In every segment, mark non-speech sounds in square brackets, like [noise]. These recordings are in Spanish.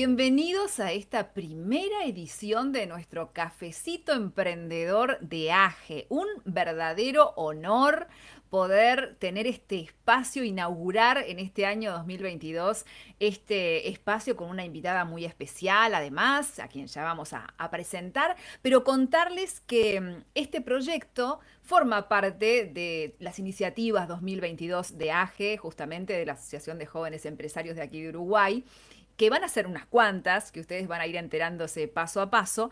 Bienvenidos a esta primera edición de nuestro cafecito emprendedor de AGE. Un verdadero honor poder tener este espacio, inaugurar en este año 2022 este espacio con una invitada muy especial, además, a quien ya vamos a, presentar, pero contarles que mm, este proyecto forma parte de las iniciativas 2022 de AGE, justamente de la Asociación de Jóvenes Empresarios de aquí de Uruguay que van a ser unas cuantas, que ustedes van a ir enterándose paso a paso,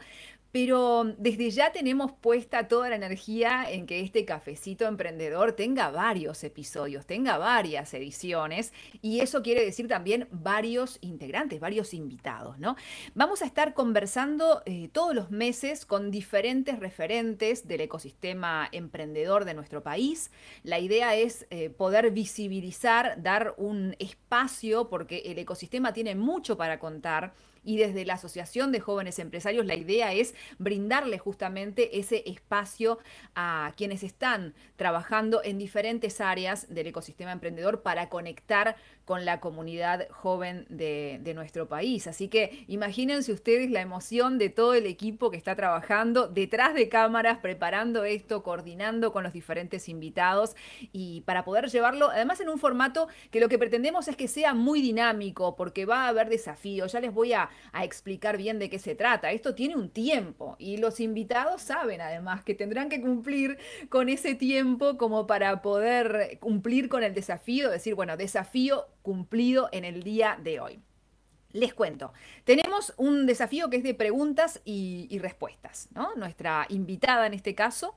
pero desde ya tenemos puesta toda la energía en que este cafecito emprendedor tenga varios episodios, tenga varias ediciones y eso quiere decir también varios integrantes, varios invitados, ¿no? Vamos a estar conversando eh, todos los meses con diferentes referentes del ecosistema emprendedor de nuestro país. La idea es eh, poder visibilizar, dar un espacio porque el ecosistema tiene mucho para contar y desde la Asociación de Jóvenes Empresarios la idea es brindarle justamente ese espacio a quienes están trabajando en diferentes áreas del ecosistema emprendedor para conectar con la comunidad joven de, nuestro país. Así que imagínense ustedes la emoción de todo el equipo que está trabajando detrás de cámaras, preparando esto, coordinando con los diferentes invitados y para poder llevarlo, además en un formato que lo que pretendemos es que sea muy dinámico, porque va a haber desafíos. Ya les voy a a explicar bien de qué se trata. Esto tiene un tiempo y los invitados saben además que tendrán que cumplir con ese tiempo como para poder cumplir con el desafío, decir, bueno, desafío cumplido en el día de hoy. Les cuento, tenemos un desafío que es de preguntas y, respuestas, Nuestra invitada en este caso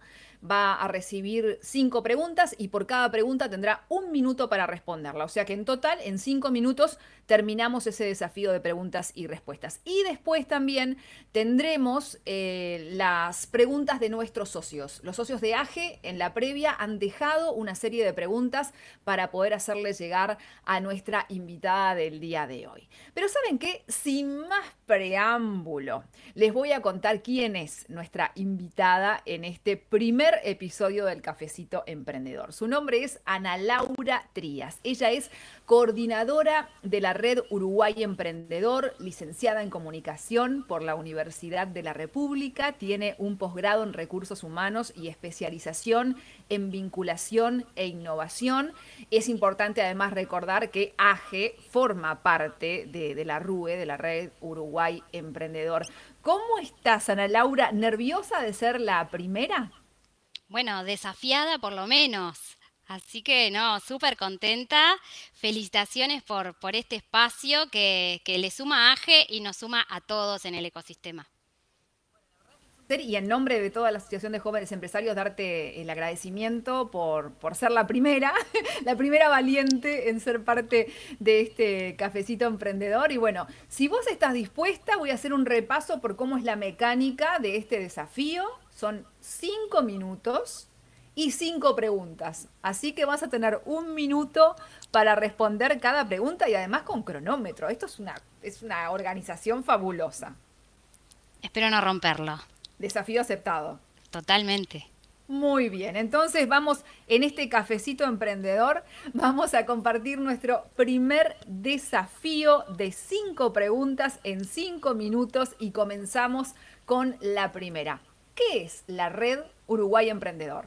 va a recibir cinco preguntas y por cada pregunta tendrá un minuto para responderla. O sea que en total, en cinco minutos, terminamos ese desafío de preguntas y respuestas. Y después también tendremos eh, las preguntas de nuestros socios. Los socios de AGE en la previa han dejado una serie de preguntas para poder hacerles llegar a nuestra invitada del día de hoy. Pero ¿saben qué? Sin más preámbulo, les voy a contar quién es nuestra invitada en este primer episodio del Cafecito Emprendedor. Su nombre es Ana Laura Trías. Ella es coordinadora de la Red Uruguay Emprendedor, licenciada en comunicación por la Universidad de la República, tiene un posgrado en recursos humanos y especialización en vinculación e innovación. Es importante además recordar que AGE forma parte de, de la RUE, de la Red Uruguay Emprendedor. ¿Cómo estás, Ana Laura? ¿Nerviosa de ser la primera? bueno, desafiada por lo menos. Así que no, súper contenta. Felicitaciones por, por este espacio que, que le suma a AGE y nos suma a todos en el ecosistema y en nombre de toda la Asociación de Jóvenes Empresarios darte el agradecimiento por, ser la primera, [laughs] la primera valiente en ser parte de este cafecito emprendedor. Y bueno, si vos estás dispuesta, voy a hacer un repaso por cómo es la mecánica de este desafío. Son cinco minutos y cinco preguntas. Así que vas a tener un minuto para responder cada pregunta y además con cronómetro. Esto es es una organización fabulosa. Espero no romperlo. Desafío aceptado. Totalmente. Muy bien, entonces vamos en este cafecito emprendedor, vamos a compartir nuestro primer desafío de cinco preguntas en cinco minutos y comenzamos con la primera. ¿Qué es la red Uruguay Emprendedor?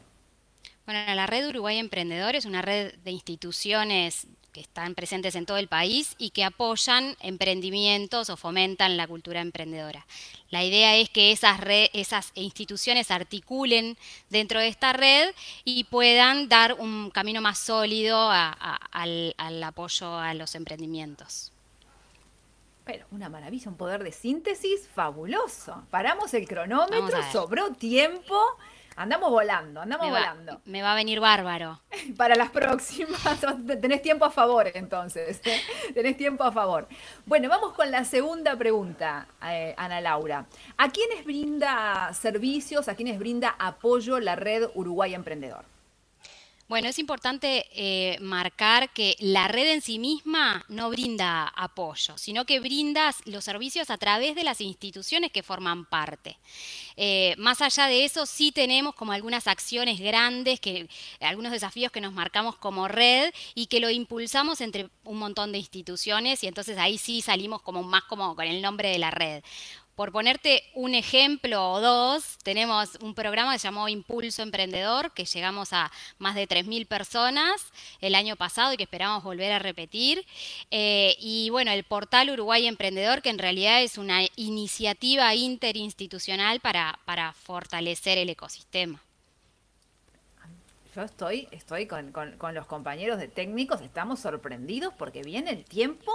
Bueno, la red Uruguay Emprendedor es una red de instituciones que están presentes en todo el país y que apoyan emprendimientos o fomentan la cultura emprendedora. La idea es que esas, esas instituciones articulen dentro de esta red y puedan dar un camino más sólido al, apoyo a los emprendimientos. Pero una maravilla, un poder de síntesis fabuloso. Paramos el cronómetro, sobró tiempo. Andamos volando, andamos volando. Me va a venir bárbaro. [laughs] Para las próximas, [laughs] tenés tiempo a favor entonces, ¿eh? tenés tiempo a favor. Bueno, vamos con la segunda pregunta, eh, Ana Laura. ¿A quiénes brinda servicios, a quiénes brinda apoyo la red Uruguay Emprendedor? Bueno, es importante eh, marcar que la red en sí misma no brinda apoyo, sino que brinda los servicios a través de las instituciones que forman parte. Eh, más allá de eso, sí tenemos como algunas acciones grandes, que, algunos desafíos que nos marcamos como red y que lo impulsamos entre un montón de instituciones y entonces ahí sí salimos como más como con el nombre de la red. Por ponerte un ejemplo o dos, tenemos un programa que se llamó Impulso Emprendedor, que llegamos a más de 3.000 personas el año pasado y que esperamos volver a repetir. Eh, y bueno, el portal Uruguay Emprendedor, que en realidad es una iniciativa interinstitucional para, para fortalecer el ecosistema. Yo estoy, estoy con los compañeros de técnicos, estamos sorprendidos porque viene el tiempo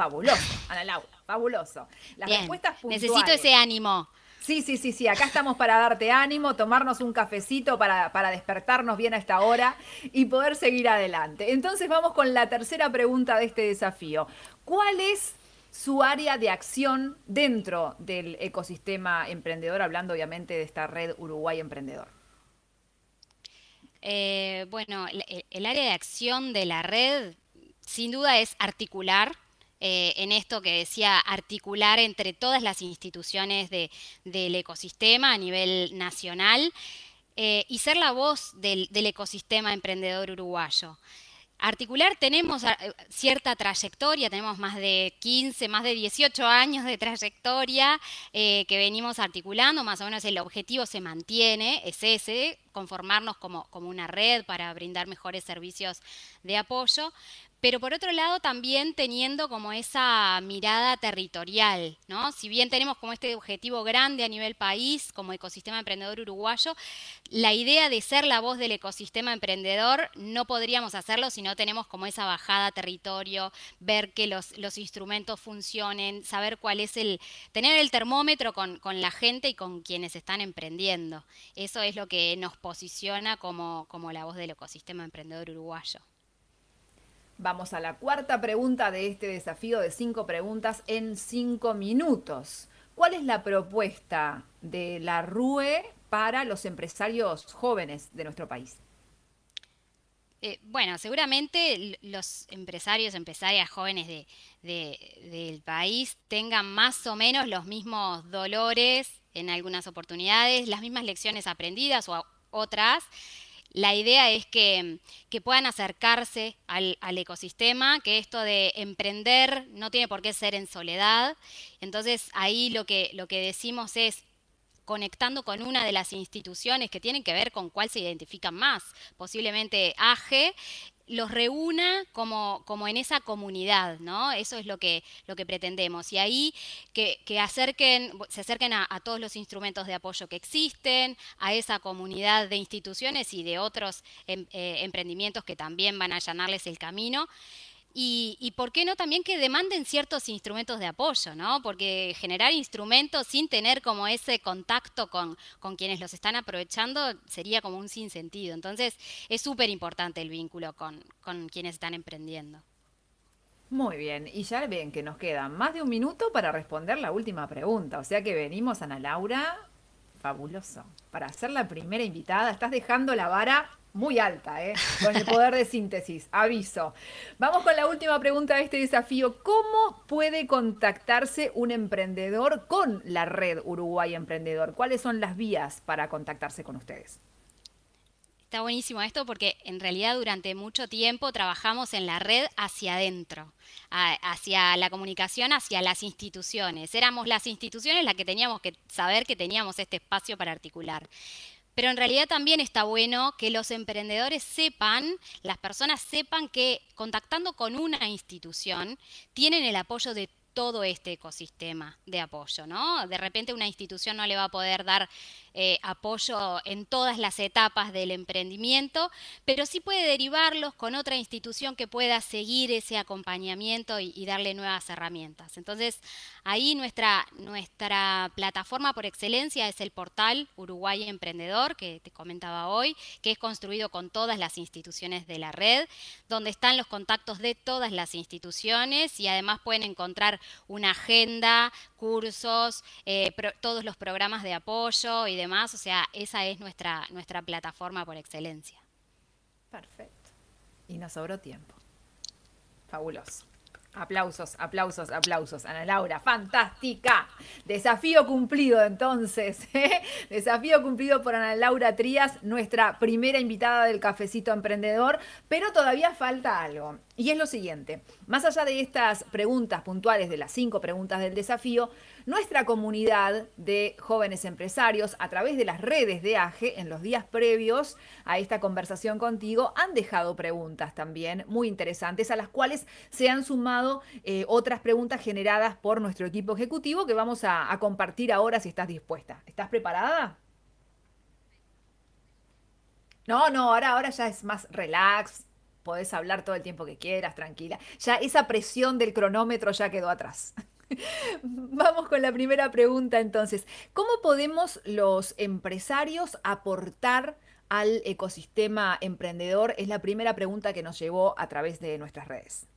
fabuloso, Ana Laura, fabuloso. Las respuestas puntuales. Necesito ese ánimo. Sí, sí, sí, sí, acá estamos para darte ánimo, tomarnos un cafecito para, para, despertarnos bien a esta hora y poder seguir adelante. Entonces vamos con la tercera pregunta de este desafío. ¿Cuál es su área de acción dentro del ecosistema emprendedor, hablando obviamente de esta red Uruguay Emprendedor? Eh, bueno, el área de acción de la red sin duda es articular eh, en esto que decía, articular entre todas las instituciones del ecosistema a nivel nacional eh, y ser la voz del, ecosistema emprendedor uruguayo. Articular tenemos eh, cierta trayectoria, tenemos más de 15, más de 18 años de trayectoria que venimos articulando, más o menos el objetivo se mantiene, es ese, conformarnos como, como, una red para brindar mejores servicios de apoyo, pero por otro lado también teniendo como esa mirada territorial, ¿no? Si bien tenemos como este objetivo grande a nivel país, como ecosistema emprendedor uruguayo, la idea de ser la voz del ecosistema emprendedor no podríamos hacerlo si no tenemos como esa bajada a territorio, ver que los, instrumentos funcionen, saber cuál es el, tener el termómetro con, con, la gente y con quienes están emprendiendo. Eso es lo que nos posiciona como, como la voz del ecosistema emprendedor uruguayo. Vamos a la cuarta pregunta de este desafío de cinco preguntas en cinco minutos. ¿Cuál es la propuesta de la RUE para los empresarios jóvenes de nuestro país? Eh, bueno, seguramente los empresarios, empresarias jóvenes del país tengan más o menos los mismos dolores en algunas oportunidades, las mismas lecciones aprendidas o otras. La idea es que, puedan acercarse al, al, ecosistema, que esto de emprender no tiene por qué ser en soledad. Entonces ahí lo que, lo que decimos es, conectando con una de las instituciones que tienen que ver con cuál se identifican más, posiblemente AGE, los reúna como, como en esa comunidad, ¿no? Eso es lo que, lo que pretendemos. Y ahí que, que acerquen, se acerquen a, todos los instrumentos de apoyo que existen, a esa comunidad de instituciones y de otros em, eh, emprendimientos que también van a allanarles el camino. Y, por qué no también que demanden ciertos instrumentos de apoyo, ¿no? Porque generar instrumentos sin tener como ese contacto con, con quienes los están aprovechando sería como un sinsentido. Entonces, es súper importante el vínculo con, con quienes están emprendiendo. Muy bien, y ya ven que nos queda más de un minuto para responder la última pregunta. O sea que venimos, Ana Laura, fabuloso, para ser la primera invitada. Estás dejando la vara muy alta, ¿eh? con el poder de síntesis, aviso. Vamos con la última pregunta de este desafío. ¿Cómo puede contactarse un emprendedor con la red Uruguay Emprendedor? ¿Cuáles son las vías para contactarse con ustedes? Está buenísimo esto porque en realidad durante mucho tiempo trabajamos en la red hacia adentro, hacia la comunicación, hacia las instituciones. Éramos las instituciones las que teníamos que saber que teníamos este espacio para articular. Pero en realidad también está bueno que los emprendedores sepan, las personas sepan que contactando con una institución tienen el apoyo de todo este ecosistema de apoyo, ¿no? De repente una institución no le va a poder dar eh, apoyo en todas las etapas del emprendimiento, pero sí puede derivarlos con otra institución que pueda seguir ese acompañamiento y, darle nuevas herramientas. Entonces, ahí nuestra, nuestra plataforma por excelencia es el portal Uruguay Emprendedor, que te comentaba hoy, que es construido con todas las instituciones de la red, donde están los contactos de todas las instituciones y además pueden encontrar una agenda cursos, eh, todos los programas de apoyo y demás. O sea, esa es nuestra, nuestra plataforma por excelencia. Perfecto. Y nos sobró tiempo. Fabuloso. Aplausos, aplausos, aplausos. Ana Laura, fantástica. Desafío cumplido entonces. [laughs] ¿eh? Desafío cumplido por Ana Laura Trías, nuestra primera invitada del cafecito emprendedor. Pero todavía falta algo. Y es lo siguiente, más allá de estas preguntas puntuales, de las cinco preguntas del desafío, nuestra comunidad de jóvenes empresarios a través de las redes de AGE en los días previos a esta conversación contigo han dejado preguntas también muy interesantes a las cuales se han sumado eh, otras preguntas generadas por nuestro equipo ejecutivo que vamos a, compartir ahora si estás dispuesta. ¿Estás preparada? No, no, ahora, ahora ya es más relax, podés hablar todo el tiempo que quieras, tranquila. Ya esa presión del cronómetro ya quedó atrás. [laughs] Vamos con la primera pregunta entonces. ¿Cómo podemos los empresarios aportar al ecosistema emprendedor? Es la primera pregunta que nos llegó a través de nuestras redes.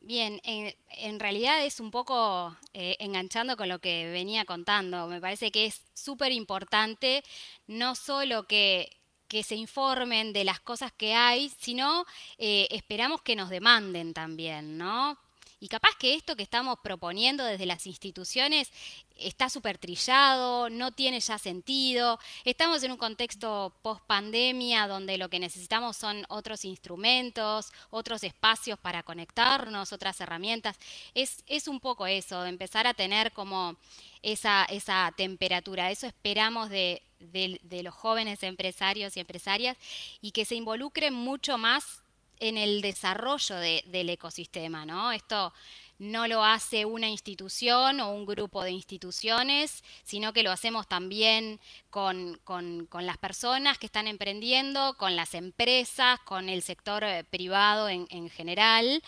Bien, eh, en, realidad es un poco eh, enganchando con lo que venía contando. Me parece que es súper importante no solo que que se informen de las cosas que hay, sino eh, esperamos que nos demanden también, ¿no? Y capaz que esto que estamos proponiendo desde las instituciones está súper trillado, no tiene ya sentido. Estamos en un contexto post pandemia donde lo que necesitamos son otros instrumentos, otros espacios para conectarnos, otras herramientas. Es, es un poco eso, empezar a tener como esa, esa temperatura. Eso esperamos de, de, los jóvenes empresarios y empresarias y que se involucren mucho más en el desarrollo del ecosistema, ¿no? Esto no lo hace una institución o un grupo de instituciones, sino que lo hacemos también con, las personas que están emprendiendo, con las empresas, con el sector eh, privado en, en general.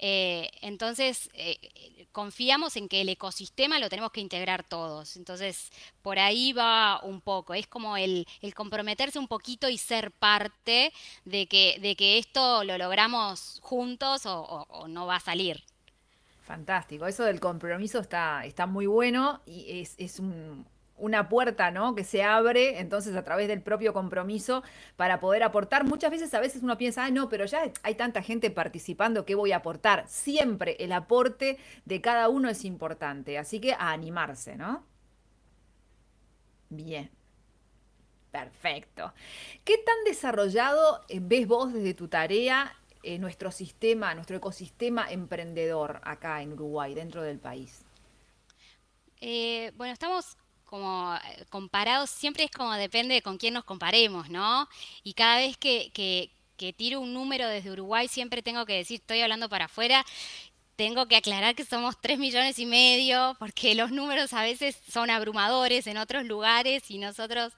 Eh, entonces, eh, eh, confiamos en que el ecosistema lo tenemos que integrar todos. Entonces, por ahí va un poco. Es como el, comprometerse un poquito y ser parte de que, de que esto lo logramos juntos o, no va a salir. Fantástico, eso del compromiso está, está muy bueno y es un, una puerta, ¿no? Que se abre, entonces, a través del propio compromiso para poder aportar. Muchas veces, a veces uno piensa, no, pero ya hay tanta gente participando, ¿qué voy a aportar? Siempre el aporte de cada uno es importante, así que a animarse, ¿no? Bien. Perfecto. ¿Qué tan desarrollado eh, ves vos desde tu tarea eh, nuestro sistema, nuestro ecosistema emprendedor acá en Uruguay, dentro del país? Eh, bueno, estamos como eh, comparados, siempre es como depende de con quién nos comparemos, ¿no? Y cada vez que, que, tiro un número desde Uruguay, siempre tengo que decir, estoy hablando para afuera, tengo que aclarar que somos 3 millones y medio, porque los números a veces son abrumadores en otros lugares y nosotros...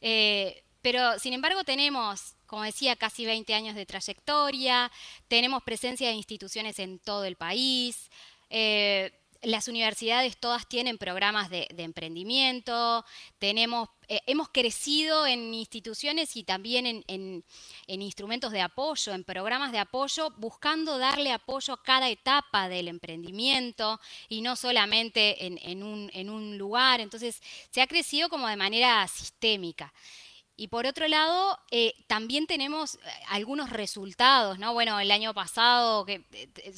Eh, pero, sin embargo, tenemos como decía, casi 20 años de trayectoria, tenemos presencia de instituciones en todo el país, eh, las universidades todas tienen programas de, emprendimiento, tenemos, eh, hemos crecido en instituciones y también en, instrumentos de apoyo, en programas de apoyo, buscando darle apoyo a cada etapa del emprendimiento y no solamente en, un lugar. Entonces, se ha crecido como de manera sistémica. Y por otro lado, eh, también tenemos eh, algunos resultados, ¿no? Bueno, el año pasado que eh,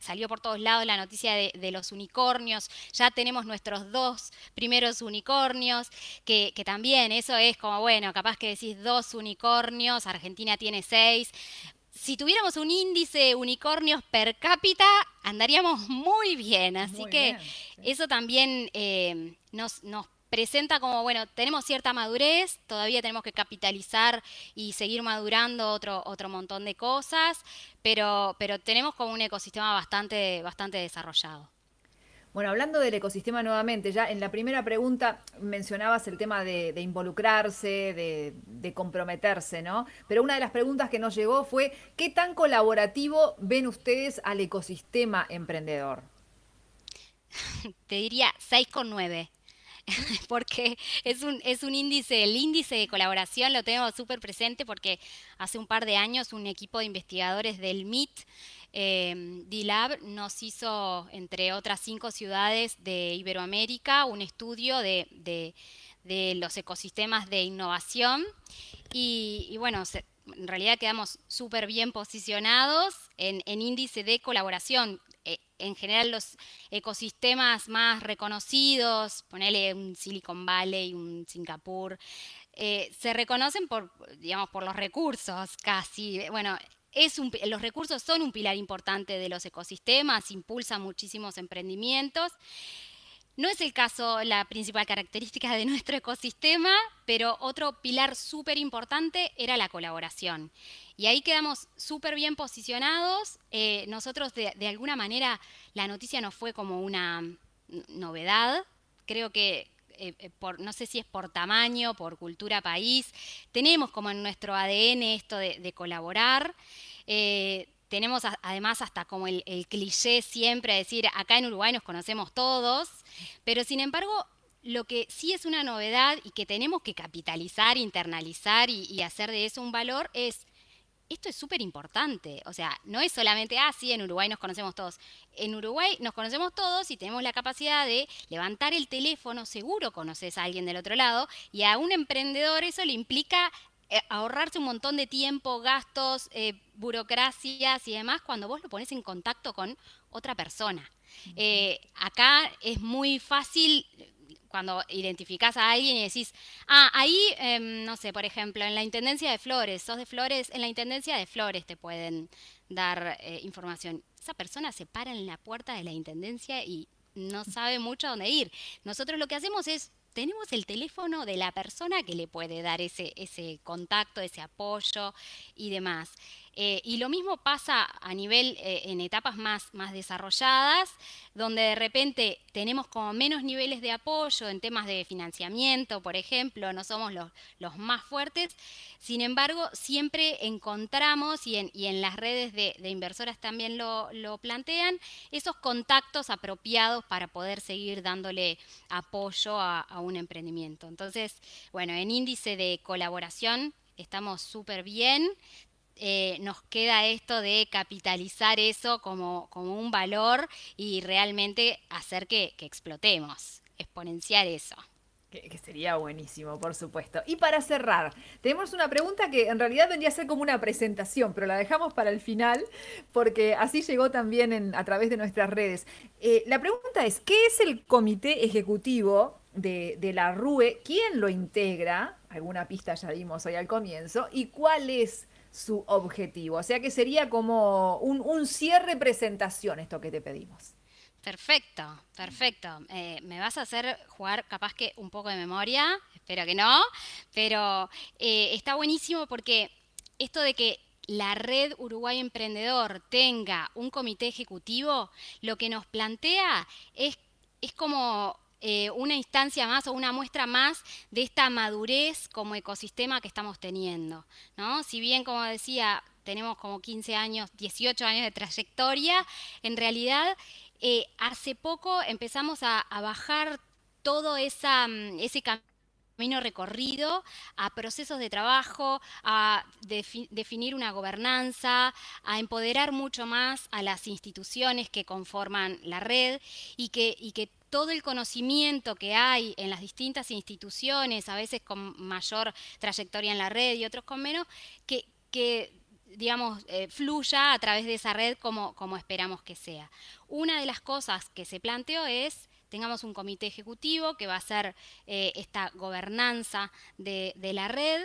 salió por todos lados la noticia de, los unicornios, ya tenemos nuestros dos primeros unicornios, que, también eso es como, bueno, capaz que decís dos unicornios, Argentina tiene seis. Si tuviéramos un índice de unicornios per cápita, andaríamos [laughs] muy bien, así que eso también nos, nos presenta como, bueno, tenemos cierta madurez, todavía tenemos que capitalizar y seguir madurando otro, otro montón de cosas, pero, pero tenemos como un ecosistema bastante, bastante desarrollado. Bueno, hablando del ecosistema nuevamente, ya en la primera pregunta mencionabas el tema de, involucrarse, de, de, comprometerse, ¿no? Pero una de las preguntas que nos llegó fue, ¿qué tan colaborativo ven ustedes al ecosistema emprendedor? [laughs] Te diría con 6,9. [laughs] porque es un, es un índice, el índice de colaboración lo tengo súper presente porque hace un par de años un equipo de investigadores del MIT, em, D-Lab, nos hizo, entre otras cinco ciudades de Iberoamérica, un estudio de, los ecosistemas de innovación y, bueno, en realidad quedamos súper bien posicionados en, en, índice de colaboración. Eh, en general los ecosistemas más reconocidos, ponele un Silicon Valley, un Singapur, eh, se reconocen por, digamos, por los recursos casi. Bueno, es los recursos son un pilar importante de los ecosistemas, impulsan muchísimos emprendimientos. No es el caso, la principal característica de [laughs] nuestro ecosistema, pero otro pilar súper importante era la colaboración. Y ahí quedamos súper bien posicionados. Eh, nosotros, de, alguna manera, la noticia no fue como una novedad. Creo que, eh, eh, no sé si es por tamaño, por cultura país, tenemos como en nuestro ADN esto de, colaborar. tenemos además hasta como el, cliché siempre a decir, acá en Uruguay nos conocemos todos, pero sin embargo, lo que sí es una novedad y que tenemos que capitalizar, internalizar y hacer de eso un valor es esto es súper importante. O sea, no es solamente, ah, sí, en Uruguay nos conocemos todos. En Uruguay nos conocemos todos y tenemos la capacidad de levantar el teléfono, seguro conoces a alguien del otro lado, y a un emprendedor eso le implica eh, ahorrarse un montón de tiempo, gastos, eh, burocracias y demás cuando vos lo pones en contacto con otra persona. Eh, acá es muy fácil cuando identificás a alguien y decís, ah, ahí, em, no sé, por ejemplo, en la Intendencia de Flores, sos de Flores, en la Intendencia de Flores te pueden dar eh, información. Esa persona se para en la puerta de la Intendencia y no sabe mucho dónde ir. Nosotros lo que hacemos es, tenemos el teléfono de la persona que le puede dar ese, ese contacto, ese apoyo y demás. Eh, y lo mismo pasa a nivel eh, en etapas más, más desarrolladas, donde de repente tenemos como menos niveles de apoyo en temas de financiamiento, por ejemplo, no somos los, más fuertes. Sin embargo, siempre encontramos, y en, las redes de, inversoras también lo, plantean, esos contactos apropiados para poder seguir dándole apoyo a un emprendimiento. Entonces, bueno, en índice de colaboración estamos súper bien. Eh, nos queda esto de capitalizar eso como, como un valor y realmente hacer que, explotemos, exponenciar eso. Que, sería buenísimo, por supuesto. Y para cerrar, tenemos una pregunta que en realidad vendría a ser como una presentación, pero la dejamos para el final, porque así llegó también a través de nuestras redes. Eh, la pregunta es, ¿qué es el comité ejecutivo de, de la RUE? ¿Quién lo integra? Alguna pista ya dimos hoy al comienzo. ¿Y cuál es su objetivo. O sea que sería como un, cierre presentación esto que te pedimos. Perfecto, perfecto. Eh, me vas a hacer jugar capaz que un poco de memoria, espero que no, pero eh, está buenísimo porque esto de que la red Uruguay Emprendedor tenga un comité ejecutivo, lo que nos plantea es, es como eh, una instancia más o una muestra más de esta madurez como ecosistema que estamos teniendo. ¿no? Si bien, como decía, tenemos como 15 años, 18 años de trayectoria, en realidad eh, hace poco empezamos a, bajar todo esa, mm, ese camino camino recorrido a procesos de trabajo, a definir una gobernanza, a empoderar mucho más a las instituciones que conforman la red y que, que todo el conocimiento que hay en las distintas instituciones, a veces con mayor trayectoria en la red y otros con menos, que, digamos, eh, fluya a través de esa red como, como esperamos que sea. Una de las cosas que se planteó es tengamos un comité ejecutivo que va a ser eh, esta gobernanza de, la red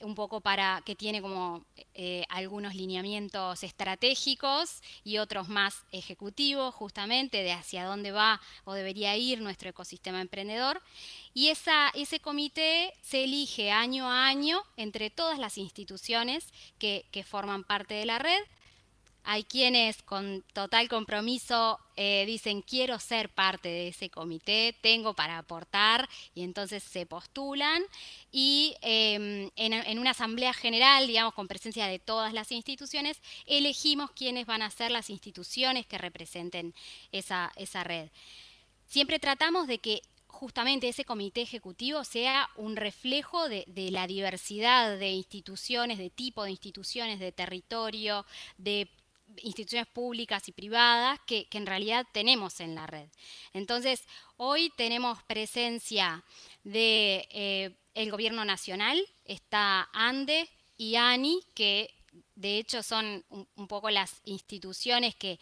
un poco para que tiene como eh, algunos lineamientos estratégicos y otros más ejecutivos justamente de hacia dónde va o debería ir nuestro ecosistema emprendedor. Y ese comité se elige año a año entre todas las instituciones que forman parte de la red hay quienes con total compromiso eh, dicen quiero ser parte de ese comité, tengo para aportar y entonces se postulan y em, en, una asamblea general, digamos, con presencia de todas las instituciones, elegimos quiénes van a ser las instituciones que representen esa, esa red. Siempre tratamos de que justamente ese comité ejecutivo sea un reflejo de, de, la diversidad de instituciones, de tipo de instituciones, de territorio, de instituciones públicas y privadas que, en realidad tenemos en la red. Entonces, hoy tenemos presencia de eh, gobierno nacional, está ANDE y ANI, que de hecho son un, poco las instituciones que,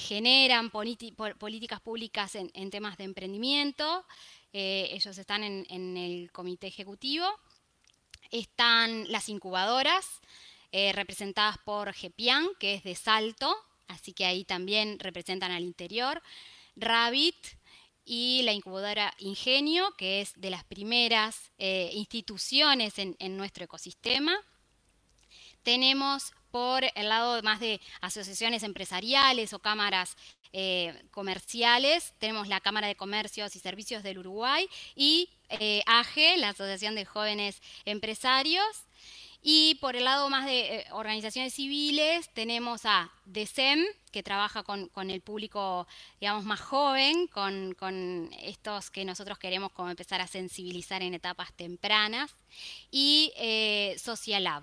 generan políticas públicas en, temas de emprendimiento. Eh, ellos están en el comité ejecutivo. Están las incubadoras, eh, representadas por Gepian, que es de Salto, así que ahí también representan al interior, Rabbit y la incubadora Ingenio, que es de las primeras eh, instituciones en, nuestro ecosistema. Tenemos por el lado más de asociaciones empresariales o cámaras eh, comerciales. Tenemos la Cámara de Comercios y Servicios del Uruguay y AGE, la Asociación de Jóvenes Empresarios. Y por el lado más de eh, organizaciones civiles tenemos a DECEM, que trabaja con, el público, digamos, más joven, con, estos que nosotros queremos como empezar a sensibilizar en etapas tempranas, y eh, Socialab.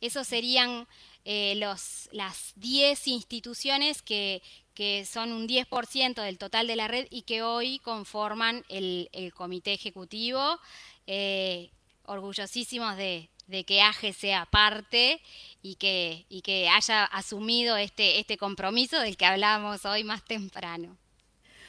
Esos serían eh, los, las 10 instituciones que, son un 10% del total de la red y que hoy conforman el, el comité ejecutivo eh, orgullosísimos de, que AGE sea parte y que, haya asumido este, este compromiso del que hablábamos hoy más temprano.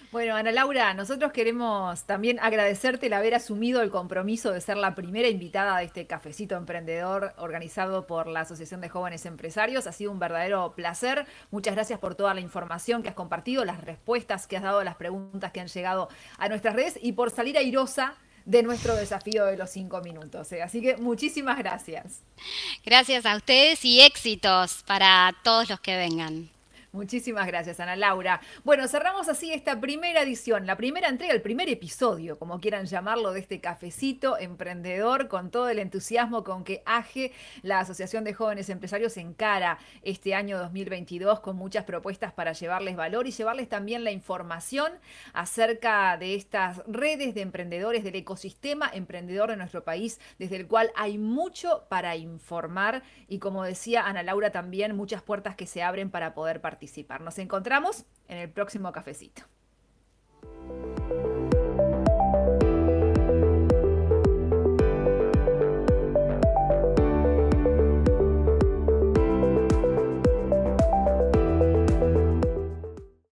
Bueno, Ana Laura, nosotros queremos también agradecerte el haber asumido el compromiso de ser la primera invitada de este cafecito emprendedor organizado por la Asociación de Jóvenes Empresarios. Ha sido un verdadero placer. Muchas gracias por toda la información que has compartido, las respuestas que has dado las preguntas que han llegado a nuestras redes y por salir airosa de nuestro desafío de los cinco minutos. ¿eh? Así que muchísimas gracias. Gracias a ustedes y éxitos para todos los que vengan. Muchísimas gracias, Ana Laura. Bueno, cerramos así esta primera edición, la primera entrega, el primer episodio, como quieran llamarlo, de este cafecito emprendedor, con todo el entusiasmo con que AGE, la Asociación de Jóvenes Empresarios, encara este año 2022 con muchas propuestas para llevarles valor y llevarles también la información acerca de estas redes de emprendedores, del ecosistema emprendedor de nuestro país, desde el cual hay mucho para informar y, como decía Ana Laura, también muchas puertas que se abren para poder participar. Nos encontramos en el próximo cafecito.